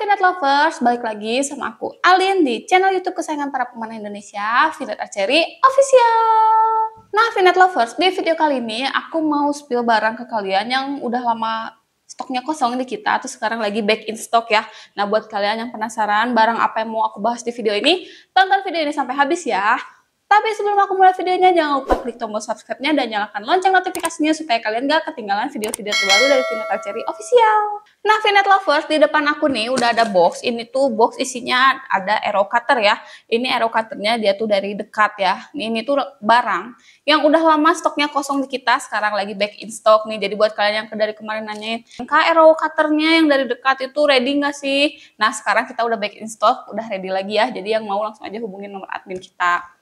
Finet Lovers, balik lagi sama aku Alin di channel YouTube kesayangan para pemanah Indonesia, Finet Archery Official. Nah, Finet Lovers, di video kali ini aku mau spill barang ke kalian yang udah lama stoknya kosong di kita, terus sekarang lagi back in stock ya. Nah, buat kalian yang penasaran barang apa yang mau aku bahas di video ini, tonton video ini sampai habis ya. Tapi sebelum aku mulai videonya, jangan lupa klik tombol subscribe-nya dan nyalakan lonceng notifikasinya supaya kalian gak ketinggalan video-video terbaru dari Vinet Cherry Official. Nah, Vinet Lovers, di depan aku nih udah ada box. Ini tuh box isinya ada arrow cutter ya. Ini arrow cutter-nya dia tuh dari dekat ya. Ini tuh barang yang udah lama stoknya kosong di kita, sekarang lagi back in stock nih. Jadi buat kalian yang dari kemarin nanyain, Kak arrow cutter-nya yang dari dekat itu ready nggak sih? Nah, sekarang kita udah back in stock, udah ready lagi ya. Jadi yang mau langsung aja hubungin nomor admin kita.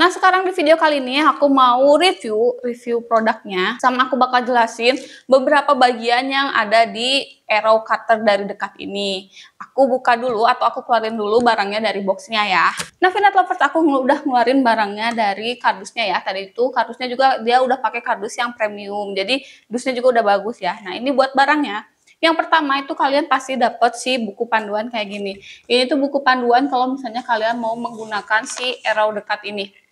Nah, sekarang di video kali ini aku mau review review produknya sama aku bakal jelasin beberapa bagian yang ada di arrow cutter dari dekat ini. Aku buka dulu atau aku keluarin dulu barangnya dari boxnya ya. Nah, Finat Lovers aku udah ngeluarin barangnya dari kardusnya ya. Tadi itu kardusnya juga dia udah pakai kardus yang premium. Jadi, dusnya juga udah bagus ya. Nah, ini buat barangnya. Yang pertama itu kalian pasti dapat si buku panduan kayak gini. Ini tuh buku panduan kalau misalnya kalian mau menggunakan si arrow dekat ini.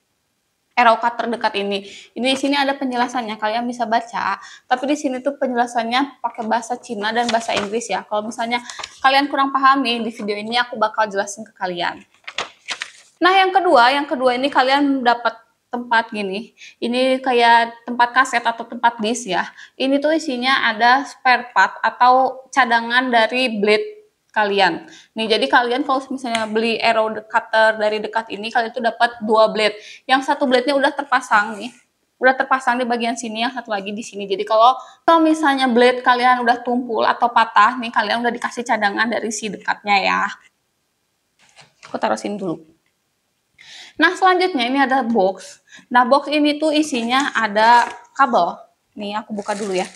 ROK terdekat ini. Ini di sini ada penjelasannya, kalian bisa baca. Tapi di sini tuh penjelasannya pakai bahasa Cina dan bahasa Inggris ya. Kalau misalnya kalian kurang pahami di video ini aku bakal jelasin ke kalian. Nah, yang kedua, yang kedua ini kalian dapat tempat gini. Ini kayak tempat kaset atau tempat disk ya. Ini tuh isinya ada spare part atau cadangan dari blade kalian. Nih, jadi kalian kalau misalnya beli arrow cutter dari dekat ini, kalian tuh dapat dua blade. Yang satu blade-nya udah terpasang nih. Udah terpasang di bagian sini, yang satu lagi di sini. Jadi kalau kalau misalnya blade kalian udah tumpul atau patah, nih kalian udah dikasih cadangan dari si dekatnya ya. Aku taruh sini dulu. Nah, selanjutnya ini ada box. Nah, box ini tuh isinya ada kabel. Nih, aku buka dulu ya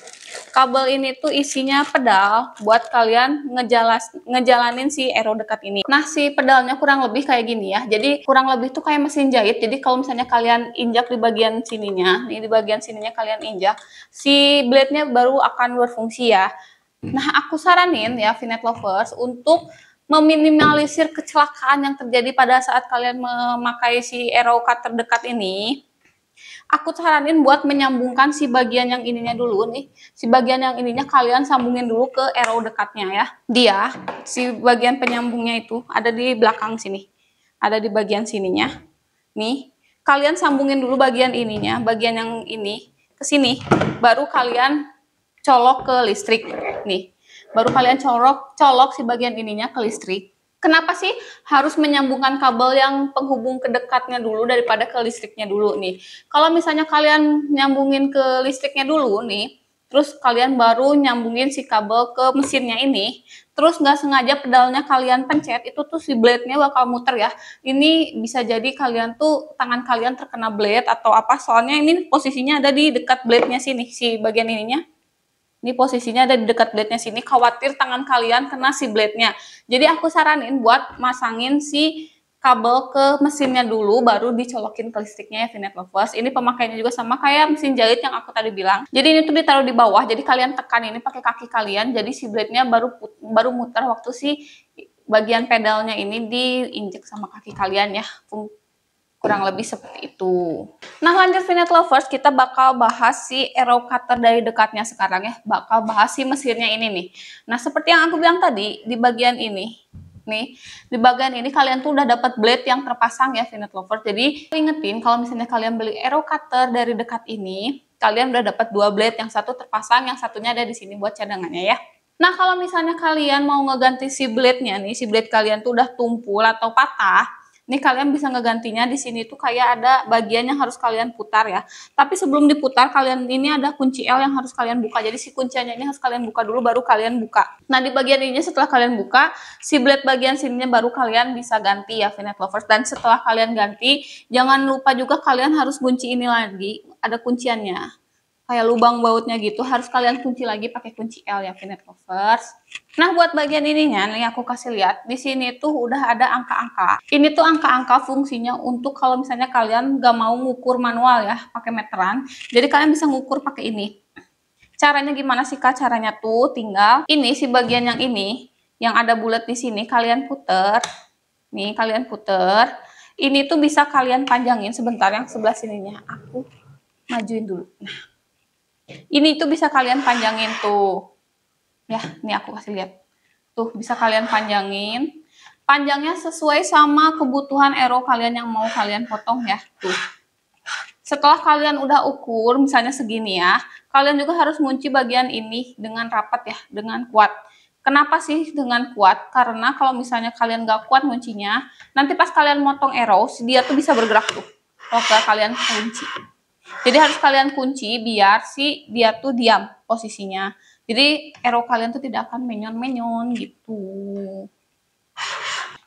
kabel ini tuh isinya pedal buat kalian ngejalas, ngejalanin si aero dekat ini. Nah, si pedalnya kurang lebih kayak gini ya. Jadi kurang lebih tuh kayak mesin jahit. Jadi kalau misalnya kalian injak di bagian sininya, nih di bagian sininya kalian injak, si blade-nya baru akan berfungsi ya. Nah, aku saranin ya Vinet lovers untuk meminimalisir kecelakaan yang terjadi pada saat kalian memakai si aero cutter dekat ini Aku saranin buat menyambungkan si bagian yang ininya dulu nih. Si bagian yang ininya kalian sambungin dulu ke arrow dekatnya ya. Dia, si bagian penyambungnya itu ada di belakang sini. Ada di bagian sininya. Nih, kalian sambungin dulu bagian ininya, bagian yang ini ke sini. Baru kalian colok ke listrik. Nih, baru kalian colok colok si bagian ininya ke listrik kenapa sih harus menyambungkan kabel yang penghubung ke dekatnya dulu daripada ke listriknya dulu nih? Kalau misalnya kalian nyambungin ke listriknya dulu nih, terus kalian baru nyambungin si kabel ke mesinnya ini, terus nggak sengaja pedalnya kalian pencet, itu tuh si blade-nya bakal muter ya. Ini bisa jadi kalian tuh tangan kalian terkena blade atau apa, soalnya ini posisinya ada di dekat blade-nya sini, si bagian ininya ini posisinya ada di dekat blade-nya sini. Khawatir tangan kalian kena si blade-nya. Jadi aku saranin buat masangin si kabel ke mesinnya dulu baru dicolokin ke listriknya ya Finet Lovers. Ini pemakaiannya juga sama kayak mesin jahit yang aku tadi bilang. Jadi ini tuh ditaruh di bawah jadi kalian tekan ini pakai kaki kalian jadi si blade-nya baru baru muter waktu si bagian pedalnya ini diinjek sama kaki kalian ya kurang lebih seperti itu. Nah lanjut Finet Lovers, kita bakal bahas si arrow cutter dari dekatnya sekarang ya. Bakal bahas si mesinnya ini nih. Nah seperti yang aku bilang tadi, di bagian ini, nih di bagian ini kalian tuh udah dapat blade yang terpasang ya Finet Lovers. Jadi ingetin kalau misalnya kalian beli arrow cutter dari dekat ini, kalian udah dapat dua blade, yang satu terpasang, yang satunya ada di sini buat cadangannya ya. Nah kalau misalnya kalian mau ngeganti si blade-nya nih, si blade kalian tuh udah tumpul atau patah, ini kalian bisa ngegantinya di sini tuh kayak ada bagian yang harus kalian putar ya. Tapi sebelum diputar kalian ini ada kunci L yang harus kalian buka. Jadi si kuncinya ini harus kalian buka dulu baru kalian buka. Nah, di bagian ini setelah kalian buka, si blade bagian sininya baru kalian bisa ganti ya Vinet Lovers. Dan setelah kalian ganti, jangan lupa juga kalian harus kunci ini lagi, ada kunciannya kayak lubang bautnya gitu harus kalian kunci lagi pakai kunci L ya Finet lovers. Nah buat bagian ininya nih aku kasih lihat di sini tuh udah ada angka-angka. Ini tuh angka-angka fungsinya untuk kalau misalnya kalian gak mau ngukur manual ya pakai meteran. Jadi kalian bisa ngukur pakai ini. Caranya gimana sih kak? Caranya tuh tinggal ini si bagian yang ini yang ada bulat di sini kalian puter. Nih kalian puter. Ini tuh bisa kalian panjangin sebentar yang sebelah sininya. Aku majuin dulu. Nah, ini tuh bisa kalian panjangin tuh. Ya, ini aku kasih lihat. Tuh, bisa kalian panjangin. Panjangnya sesuai sama kebutuhan arrow kalian yang mau kalian potong ya. Tuh. Setelah kalian udah ukur, misalnya segini ya, kalian juga harus ngunci bagian ini dengan rapat ya, dengan kuat. Kenapa sih dengan kuat? Karena kalau misalnya kalian gak kuat kuncinya, nanti pas kalian motong arrow, dia tuh bisa bergerak tuh. Kalau kalian kunci. Jadi harus kalian kunci biar si dia tuh diam posisinya. Jadi arrow kalian tuh tidak akan menyon-menyon gitu.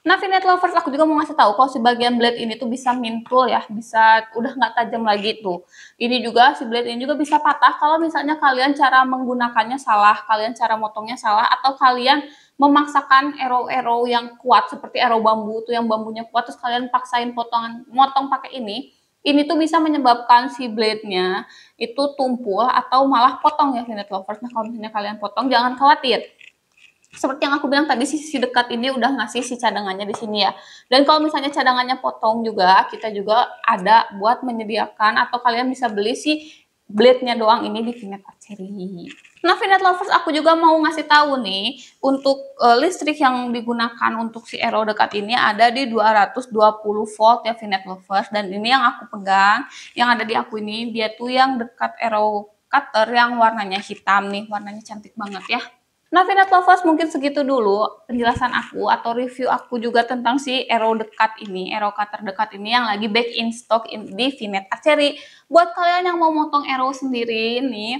Nah, Finet Lovers, aku juga mau ngasih tahu kalau si bagian blade ini tuh bisa mintul ya, bisa udah nggak tajam lagi tuh. Ini juga, si blade ini juga bisa patah kalau misalnya kalian cara menggunakannya salah, kalian cara motongnya salah, atau kalian memaksakan arrow-arrow yang kuat, seperti arrow bambu tuh yang bambunya kuat, terus kalian paksain potongan, motong pakai ini, ini tuh bisa menyebabkan si blade-nya itu tumpul atau malah potong ya Linet Lovers. Nah kalau misalnya kalian potong jangan khawatir. Seperti yang aku bilang tadi sisi dekat ini udah ngasih si cadangannya di sini ya. Dan kalau misalnya cadangannya potong juga kita juga ada buat menyediakan atau kalian bisa beli si blade-nya doang ini di Vinet Archery. Nah, Vinet Lovers aku juga mau ngasih tahu nih, untuk uh, listrik yang digunakan untuk si Aero dekat ini ada di 220 volt ya Vinet Lovers. Dan ini yang aku pegang, yang ada di aku ini, dia tuh yang dekat Aero Cutter yang warnanya hitam nih, warnanya cantik banget ya. Nah, Vinat Lovers mungkin segitu dulu penjelasan aku atau review aku juga tentang si Aero dekat ini, Aero cutter dekat ini yang lagi back in stock in, di Vinat Archery. Buat kalian yang mau motong Aero sendiri ini,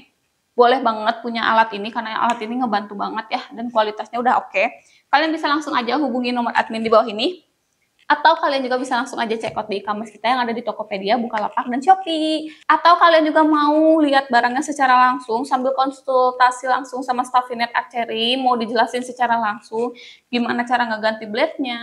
boleh banget punya alat ini karena alat ini ngebantu banget ya dan kualitasnya udah oke. Okay. Kalian bisa langsung aja hubungi nomor admin di bawah ini atau kalian juga bisa langsung aja cek out di e-commerce kita yang ada di Tokopedia, Bukalapak, dan Shopee. Atau kalian juga mau lihat barangnya secara langsung sambil konsultasi langsung sama staff Finet Archery, mau dijelasin secara langsung gimana cara ngeganti blade-nya,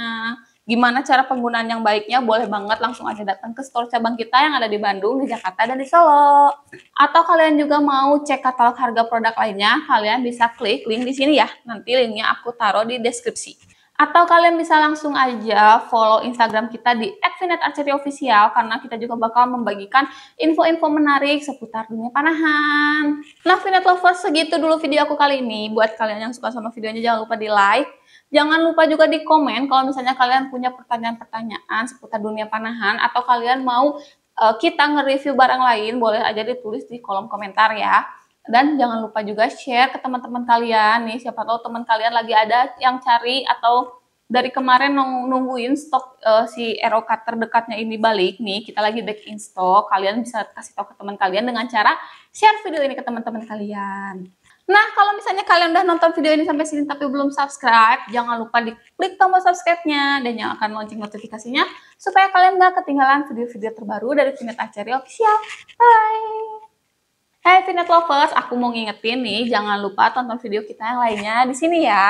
gimana cara penggunaan yang baiknya boleh banget langsung aja datang ke store cabang kita yang ada di Bandung, di Jakarta, dan di Solo. Atau kalian juga mau cek katalog harga produk lainnya, kalian bisa klik link di sini ya. Nanti linknya aku taruh di deskripsi. Atau kalian bisa langsung aja follow Instagram kita di @finnetarcheryofficial karena kita juga bakal membagikan info-info menarik seputar dunia panahan. Nah, Finet Lovers segitu dulu video aku kali ini. Buat kalian yang suka sama videonya jangan lupa di like. Jangan lupa juga di komen kalau misalnya kalian punya pertanyaan-pertanyaan seputar dunia panahan atau kalian mau eh, kita nge-review barang lain boleh aja ditulis di kolom komentar ya dan jangan lupa juga share ke teman-teman kalian nih siapa tahu teman kalian lagi ada yang cari atau dari kemarin nungguin stok uh, si ROK terdekatnya ini balik nih, kita lagi back in stock. Kalian bisa kasih tahu ke teman kalian dengan cara share video ini ke teman-teman kalian. Nah, kalau misalnya kalian udah nonton video ini sampai sini tapi belum subscribe, jangan lupa diklik tombol subscribe-nya dan yang akan lonceng notifikasinya supaya kalian nggak ketinggalan video-video terbaru dari Vinet Acari Official. Bye! Hey Finet Lovers, aku mau ngingetin nih, jangan lupa tonton video kita yang lainnya di sini ya.